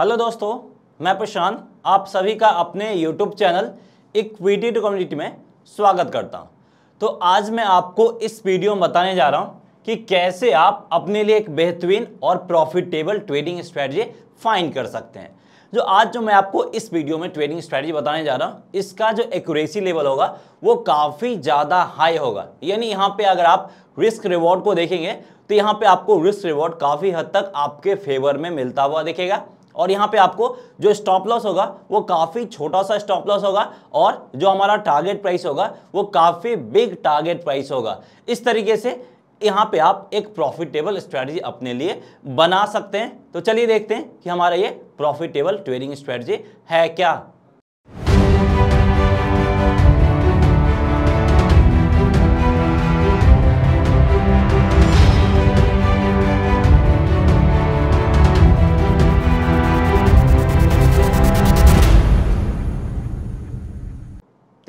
hello दोस्तों मैं प्रशांत आप सभी का अपने यूट्यूब चैनल इक्विटी कम्युनिटी में स्वागत करता हूं तो आज मैं आपको इस वीडियो में बताने जा रहा हूं कि कैसे आप अपने लिए एक बेहतरीन और प्रॉफिटेबल ट्रेडिंग स्ट्रेटजी फाइंड कर सकते हैं जो आज जो मैं आपको इस वीडियो में ट्रेडिंग स्ट्रेटजी बताने जा रहा हूँ इसका जो एक्यूरेसी लेवल होगा वो काफ़ी ज़्यादा हाई होगा यानी यहाँ पे अगर आप रिस्क रिवॉर्ड को देखेंगे तो यहाँ पे आपको रिस्क रिवॉर्ड काफ़ी हद तक आपके फेवर में मिलता हुआ दिखेगा और यहाँ पे आपको जो स्टॉप लॉस होगा वो काफ़ी छोटा सा स्टॉप लॉस होगा और जो हमारा टारगेट प्राइस होगा वो काफ़ी बिग टारगेट प्राइस होगा इस तरीके से यहाँ पे आप एक प्रॉफिटेबल स्ट्रेटजी अपने लिए बना सकते हैं तो चलिए देखते हैं कि हमारा ये प्रॉफिटेबल ट्रेडिंग स्ट्रेटजी है क्या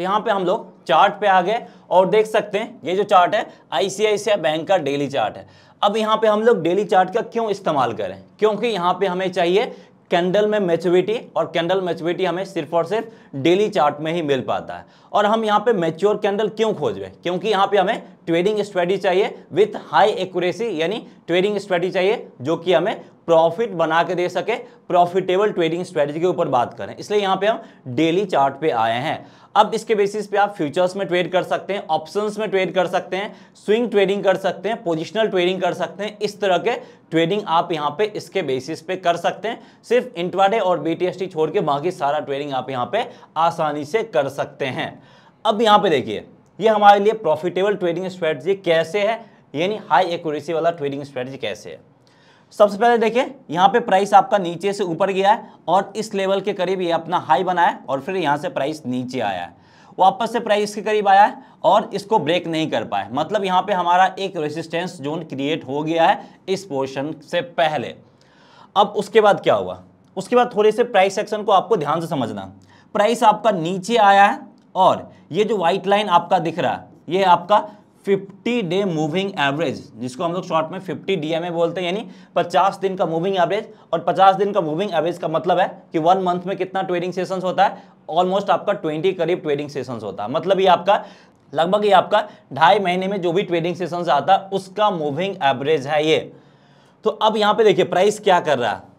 यहाँ पे हम लोग चार्ट पे आ गए और देख सकते हैं ये जो चार्ट है आईसीआईसीआई बैंक का डेली चार्ट है अब यहाँ पे हम लोग डेली चार्ट का क्यों इस्तेमाल करें क्योंकि यहाँ पे हमें चाहिए कैंडल में मेच्योरिटी और कैंडल मेच्योरिटी हमें सिर्फ और सिर्फ डेली चार्ट में ही मिल पाता है और हम यहाँ पे मेच्योर कैंडल क्यों खोज रहे क्योंकि यहाँ पे हमें ट्रेडिंग स्ट्रेटी चाहिए विथ हाई एक्यूरेसी यानी ट्रेडिंग स्ट्रेटी चाहिए जो कि हमें प्रॉफिट बना के दे सके प्रॉफिटेबल ट्रेडिंग स्ट्रेटजी के ऊपर बात करें इसलिए यहाँ पे हम डेली चार्ट पे आए हैं अब इसके बेसिस पे आप फ्यूचर्स में ट्रेड कर सकते हैं ऑप्शंस में ट्रेड कर सकते हैं स्विंग ट्रेडिंग कर सकते हैं पोजिशनल ट्रेडिंग कर सकते हैं इस तरह के ट्रेडिंग आप यहाँ पे इसके बेसिस पे कर सकते हैं सिर्फ इंटवाडे और टी छोड़ के बाकी सारा ट्रेडिंग आप यहाँ पे आसानी से कर सकते हैं अब यहाँ पे देखिए ये हमारे लिए प्रॉफिटेबल ट्रेडिंग स्ट्रेटजी कैसे है यानी हाई एक्यूरेसी वाला ट्रेडिंग स्ट्रेटजी कैसे है सबसे पहले देखिए यहाँ पे प्राइस आपका नीचे से ऊपर गया है और इस लेवल के करीब ये अपना हाई बनाया और फिर यहाँ से प्राइस नीचे आया है वापस से प्राइस के करीब आया है और इसको ब्रेक नहीं कर पाए मतलब यहाँ पे हमारा एक रेजिस्टेंस जोन क्रिएट हो गया है इस पोर्शन से पहले अब उसके बाद क्या हुआ उसके बाद थोड़े से प्राइस सेक्शन को आपको ध्यान से समझना प्राइस आपका नीचे आया है और ये जो व्हाइट लाइन आपका दिख रहा है ये आपका 50 डे मूविंग एवरेज जिसको हम लोग शॉर्ट में 50 डीएमए बोलते हैं यानी 50 दिन का मूविंग एवरेज और 50 दिन का मूविंग एवरेज का मतलब है कि वन मंथ में कितना ट्रेडिंग सेशंस होता है ऑलमोस्ट आपका 20 करीब ट्रेडिंग सेशंस होता है मतलब ये आपका लगभग ये आपका ढाई महीने में जो भी ट्रेडिंग सेशन आता है उसका मूविंग एवरेज है ये तो अब यहाँ पे देखिए प्राइस क्या कर रहा है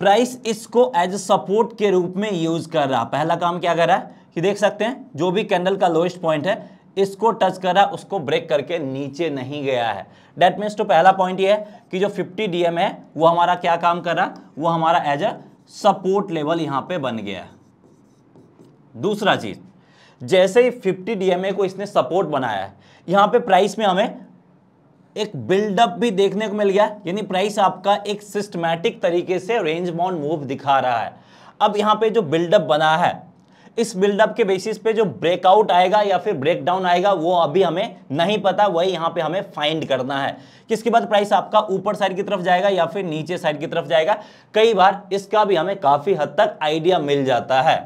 प्राइस इसको एज सपोर्ट के रूप में यूज कर रहा है पहला काम क्या कर रहा है कि देख सकते हैं जो भी कैंडल का लोएस्ट पॉइंट है इसको टच करा उसको ब्रेक करके नीचे नहीं गया है डेट मीन्स तो पहला पॉइंट ये है कि जो 50 डीएम है वो हमारा क्या काम कर रहा वो हमारा एज अ सपोर्ट लेवल यहाँ पे बन गया दूसरा चीज़ जैसे ही 50 डीएमए को इसने सपोर्ट बनाया है यहाँ पे प्राइस में हमें एक बिल्डअप भी देखने को मिल गया यानी प्राइस आपका एक सिस्टमैटिक तरीके से रेंज बाउंड मूव दिखा रहा है अब यहाँ पे जो बिल्डअप बना है इस बिल्डअप के बेसिस पे जो ब्रेकआउट आएगा या फिर ब्रेकडाउन आएगा वो अभी हमें नहीं पता वही यहाँ पे हमें फाइंड करना है किसके बाद प्राइस आपका ऊपर साइड की तरफ जाएगा या फिर नीचे साइड की तरफ जाएगा कई बार इसका भी हमें काफ़ी हद तक आइडिया मिल जाता है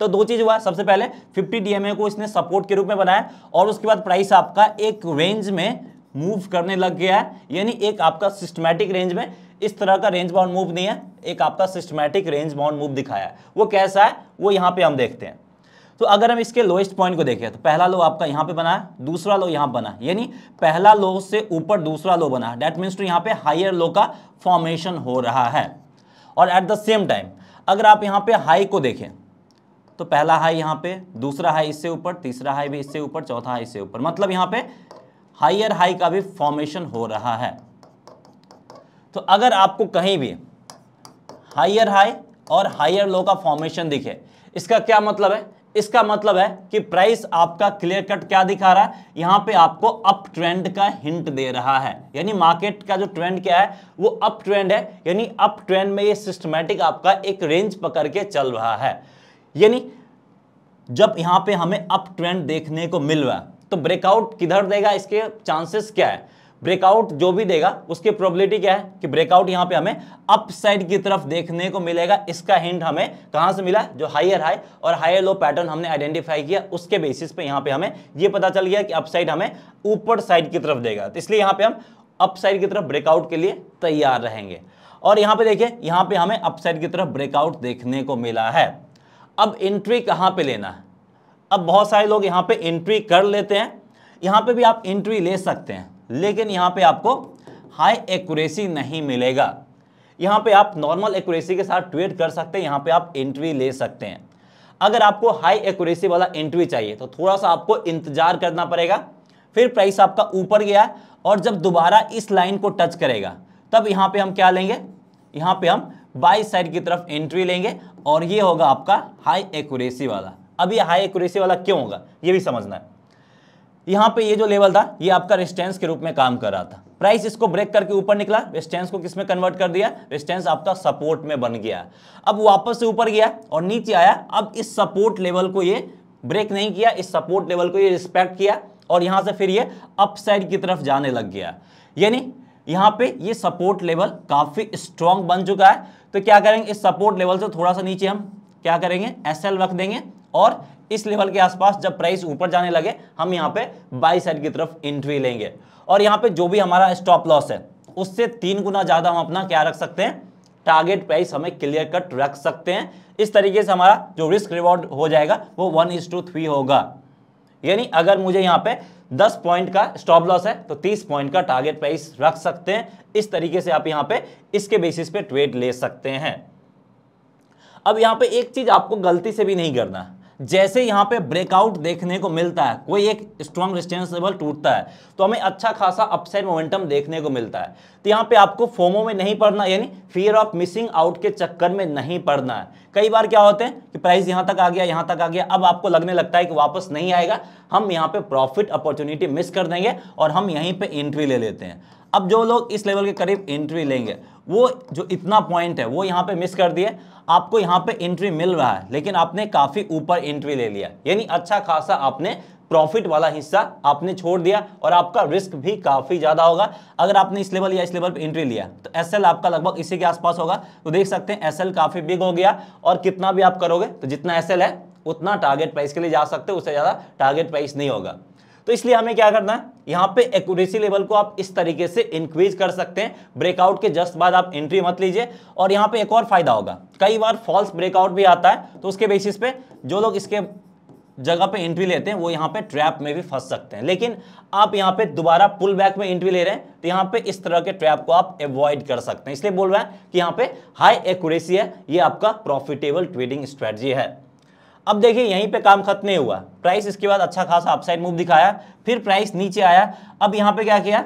तो दो चीज हुआ सबसे पहले 50 डीएमए को इसने सपोर्ट के रूप में बनाया और उसके बाद प्राइस आपका एक रेंज में मूव करने लग गया है यानी एक आपका सिस्टमैटिक रेंज में इस तरह का रेंज बाउंड मूव नहीं है एक आपका सिस्टमैटिक रेंज बाउंड मूव दिखाया है वो कैसा है वो यहाँ पे हम देखते हैं तो अगर हम इसके लोएस्ट पॉइंट को देखें तो पहला लो आपका यहाँ पे बना है दूसरा लो यहाँ बना यानी पहला लो से ऊपर दूसरा लो बना है डैट मीन्स टू यहाँ पे हायर लो का फॉर्मेशन हो रहा है और एट द सेम टाइम अगर आप यहाँ पे हाई को देखें तो पहला हाई यहाँ पे दूसरा हाई इससे ऊपर तीसरा हाई भी इससे ऊपर चौथा हाई इससे ऊपर मतलब यहाँ पे हायर हाई का भी फॉर्मेशन हो रहा है तो अगर आपको कहीं भी हाइयर हाई और हाइयर लो का फॉर्मेशन दिखे इसका क्या मतलब है इसका मतलब है कि प्राइस आपका क्लियर कट क्या दिखा रहा है यहां पे आपको अप ट्रेंड का हिंट दे रहा है यानी मार्केट का जो ट्रेंड क्या है वो अप ट्रेंड है यानी अप ट्रेंड में ये सिस्टमेटिक आपका एक रेंज पकड़ के चल रहा है यानी जब यहां पे हमें अप ट्रेंड देखने को मिल रहा है तो ब्रेकआउट किधर देगा इसके चांसेस क्या है ब्रेकआउट जो भी देगा उसकी प्रोबेबिलिटी क्या है कि ब्रेकआउट यहाँ पे हमें अपसाइड की तरफ देखने को मिलेगा इसका हिंट हमें कहाँ से मिला जो हाइयर हाई और हाइयर लो पैटर्न हमने आइडेंटिफाई किया उसके बेसिस पे यहाँ पे हमें ये पता चल गया कि अपसाइड हमें ऊपर साइड की तरफ देगा तो इसलिए यहाँ पर हम अपसाइड की तरफ ब्रेकआउट के लिए तैयार रहेंगे और यहाँ पर देखिए यहाँ पर हमें अपसाइड की तरफ ब्रेकआउट देखने को मिला है अब एंट्री कहाँ पर लेना है अब बहुत सारे लोग यहाँ पर एंट्री कर लेते हैं यहाँ पर भी आप एंट्री ले सकते हैं लेकिन यहाँ पे आपको हाई एक्यूरेसी नहीं मिलेगा यहाँ पे आप नॉर्मल एक्यूरेसी के साथ ट्वेट कर सकते हैं यहाँ पे आप एंट्री ले सकते हैं अगर आपको हाई एक्यूरेसी वाला एंट्री चाहिए तो थोड़ा सा आपको इंतजार करना पड़ेगा फिर प्राइस आपका ऊपर गया और जब दोबारा इस लाइन को टच करेगा तब यहाँ पे हम क्या लेंगे यहाँ पे हम बाई साइड की तरफ एंट्री लेंगे और ये होगा आपका हाई एक्यूरेसी वाला अब ये हाई एक्यूरेसी वाला क्यों होगा ये भी समझना है यहां पे ये जो लेवल था ये आपका रेस्टेंस के रूप में काम कर रहा था प्राइस इसको ब्रेक करके ऊपर निकला रेस्टेंस को किसमें कन्वर्ट कर दिया रेस्टेंस आपका सपोर्ट में बन गया अब वापस से ऊपर गया और नीचे आया अब इस सपोर्ट लेवल को ये ब्रेक नहीं किया इस सपोर्ट लेवल को ये रिस्पेक्ट किया और यहां से फिर ये अपसाइड की तरफ जाने लग गया यानी यहाँ पे ये सपोर्ट लेवल काफ़ी स्ट्रांग बन चुका है तो क्या करेंगे इस सपोर्ट लेवल से थोड़ा सा नीचे हम क्या करेंगे एस रख देंगे और इस लेवल के आसपास जब प्राइस ऊपर जाने लगे हम यहाँ पे बाई साइड की तरफ एंट्री लेंगे और यहाँ पे जो भी हमारा स्टॉप लॉस है उससे तीन गुना ज़्यादा हम अपना क्या रख सकते हैं टारगेट प्राइस हमें क्लियर कट रख सकते हैं इस तरीके से हमारा जो रिस्क रिवॉर्ड हो जाएगा वो वन इज टू थ्री होगा यानी अगर मुझे यहाँ पे 10 पॉइंट का स्टॉप लॉस है तो 30 पॉइंट का टारगेट प्राइस रख सकते हैं इस तरीके से आप यहाँ पे इसके बेसिस पे ट्रेड ले सकते हैं अब यहाँ पे एक चीज़ आपको गलती से भी नहीं करना जैसे यहाँ पे ब्रेकआउट देखने को मिलता है कोई एक स्ट्रॉन्ग रिस्टेंस लेवल टूटता है तो हमें अच्छा खासा अपसाइड मोमेंटम देखने को मिलता है तो यहाँ पे आपको फोमो में नहीं पड़ना यानी फियर ऑफ मिसिंग आउट के चक्कर में नहीं पड़ना है कई बार क्या होते हैं कि प्राइस यहाँ तक आ गया यहाँ तक आ गया अब आपको लगने लगता है कि वापस नहीं आएगा हम यहाँ पे प्रॉफिट अपॉर्चुनिटी मिस कर देंगे और हम यहीं पर एंट्री ले लेते हैं अब जो लोग इस लेवल के करीब एंट्री लेंगे वो जो इतना पॉइंट है वो यहाँ पे मिस कर दिए आपको यहाँ पे एंट्री मिल रहा है लेकिन आपने काफ़ी ऊपर एंट्री ले लिया यानी अच्छा खासा आपने प्रॉफिट वाला हिस्सा आपने छोड़ दिया और आपका रिस्क भी काफ़ी ज़्यादा होगा अगर आपने इस लेवल या इस लेवल पर एंट्री लिया तो एस आपका लगभग इसी के आसपास होगा तो देख सकते हैं एस काफ़ी बिग हो गया और कितना भी आप करोगे तो जितना एस है उतना टारगेट प्राइस के लिए जा सकते हो उससे ज़्यादा टारगेट प्राइस नहीं होगा तो इसलिए हमें क्या करना है यहाँ पे एक्यूरेसी लेवल को आप इस तरीके से इंक्रीज कर सकते हैं ब्रेकआउट के जस्ट बाद आप एंट्री मत लीजिए और यहाँ पे एक और फायदा होगा कई बार फॉल्स ब्रेकआउट भी आता है तो उसके बेसिस पे जो लोग इसके जगह पे एंट्री लेते हैं वो यहाँ पे ट्रैप में भी फंस सकते हैं लेकिन आप यहाँ पे दोबारा पुल बैक में एंट्री ले रहे हैं तो यहाँ पे इस तरह के ट्रैप को आप अवॉइड कर सकते हैं इसलिए बोल रहा है कि यहाँ पे हाई एक्यूरेसी है ये आपका प्रॉफिटेबल ट्रेडिंग स्ट्रेटजी है अब देखिए यहीं पे काम खत्म नहीं हुआ प्राइस इसके बाद अच्छा खासा अपसाइड मूव दिखाया फिर प्राइस नीचे आया अब यहाँ पे क्या किया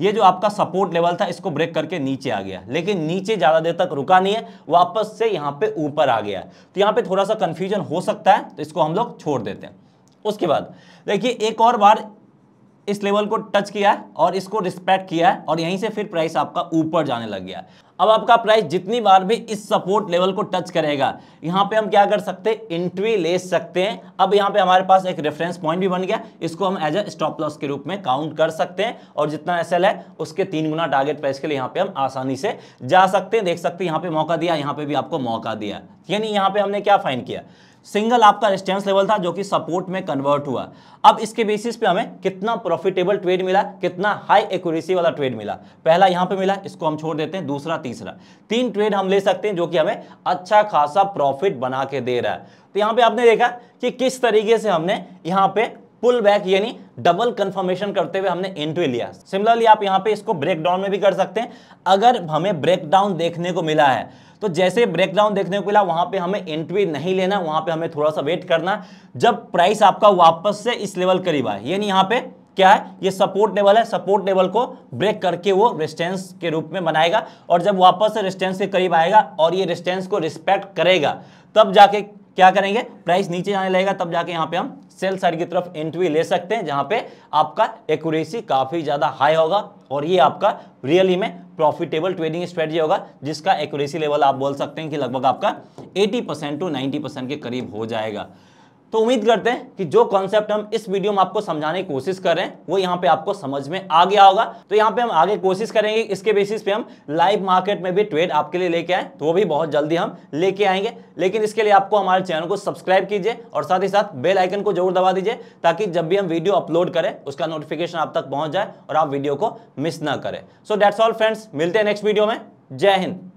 ये जो आपका सपोर्ट लेवल था इसको ब्रेक करके नीचे आ गया लेकिन नीचे ज़्यादा देर तक रुका नहीं है वापस से यहाँ पे ऊपर आ गया तो यहाँ पे थोड़ा सा कन्फ्यूजन हो सकता है तो इसको हम लोग छोड़ देते हैं उसके बाद देखिए एक और बार इस लेवल को टच किया है और इसको रिस्पेक्ट किया है और यहीं से फिर प्राइस आपका ऊपर जाने लग गया है अब आपका प्राइस जितनी बार भी इस सपोर्ट लेवल को टच करेगा यहाँ पे हम क्या कर सकते हैं इंट्री ले सकते हैं अब यहाँ पे हमारे पास एक रेफरेंस पॉइंट भी बन गया इसको हम एज ए स्टॉप लॉस के रूप में काउंट कर सकते हैं और जितना एस है उसके तीन गुना टारगेट प्राइस के लिए यहाँ पे हम आसानी से जा सकते हैं देख सकते हैं यहाँ पे मौका दिया यहाँ पे भी आपको मौका दिया यानी यहाँ पे हमने क्या फाइन किया सिंगल आपका रेस्टेंस लेवल था जो कि सपोर्ट में कन्वर्ट हुआ अब इसके बेसिस पे हमें कितना प्रॉफिटेबल ट्रेड मिला कितना हाई एक्यूरेसी वाला ट्रेड मिला पहला यहां पे मिला इसको हम छोड़ देते हैं दूसरा तीसरा तीन ट्रेड हम ले सकते हैं जो कि हमें अच्छा खासा प्रॉफिट बना के दे रहा है तो यहां पे आपने देखा कि किस तरीके से हमने यहां पे पुल बैक यानी डबल कंफर्मेशन करते हुए हमने एंट्री लिया सिमिलरली आप यहां पे इसको ब्रेकडाउन में भी कर सकते हैं अगर हमें ब्रेकडाउन देखने को मिला है तो जैसे ब्रेक डाउन देखने को मिला वहां पे हमें एंट्री नहीं लेना वहां पे हमें थोड़ा सा वेट करना जब प्राइस आपका वापस से इस लेवल करीब आए यानी यहाँ पे क्या है ये सपोर्ट लेवल है सपोर्ट लेवल को ब्रेक करके वो रेस्टेंस के रूप में बनाएगा और जब वापस से रेस्टेंस के करीब आएगा और ये रेस्टेंस को रिस्पेक्ट करेगा तब जाके क्या करेंगे प्राइस नीचे जाने लगेगा तब जाके यहाँ पे हम सेल साइड की तरफ एंट्री ले सकते हैं जहाँ पे आपका एक्यूरेसी काफ़ी ज़्यादा हाई होगा और ये आपका रियली में प्रॉफिटेबल ट्रेडिंग स्ट्रेटजी होगा जिसका एक्यूरेसी लेवल आप बोल सकते हैं कि लगभग आपका 80 परसेंट टू 90 परसेंट के करीब हो जाएगा तो उम्मीद करते हैं कि जो कॉन्सेप्ट हम इस वीडियो में आपको समझाने की कोशिश कर रहे हैं वो यहाँ पे आपको समझ में आ गया होगा तो यहाँ पे हम आगे कोशिश करेंगे इसके बेसिस पे हम लाइव मार्केट में भी ट्रेड आपके लिए लेके आए तो वो भी बहुत जल्दी हम लेके आएंगे लेकिन इसके लिए आपको हमारे चैनल को सब्सक्राइब कीजिए और साथ ही साथ बेल आइकन को जरूर दबा दीजिए ताकि जब भी हम वीडियो अपलोड करें उसका नोटिफिकेशन आप तक पहुँच जाए और आप वीडियो को मिस ना करें सो डैट्स ऑल फ्रेंड्स मिलते हैं नेक्स्ट वीडियो में जय हिंद